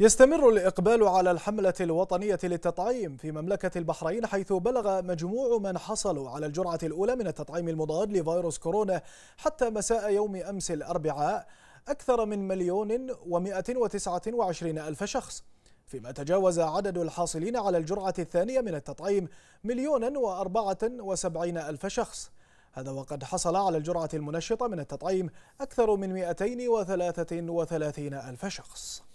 يستمر الإقبال على الحملة الوطنية للتطعيم في مملكة البحرين حيث بلغ مجموع من حصلوا على الجرعة الأولى من التطعيم المضاد لفيروس كورونا حتى مساء يوم أمس الأربعاء أكثر من مليون ومائة وتسعة وعشرين ألف شخص فيما تجاوز عدد الحاصلين على الجرعة الثانية من التطعيم مليون وأربعة وسبعين ألف شخص هذا وقد حصل على الجرعة المنشطة من التطعيم أكثر من وثلاثين ألف شخص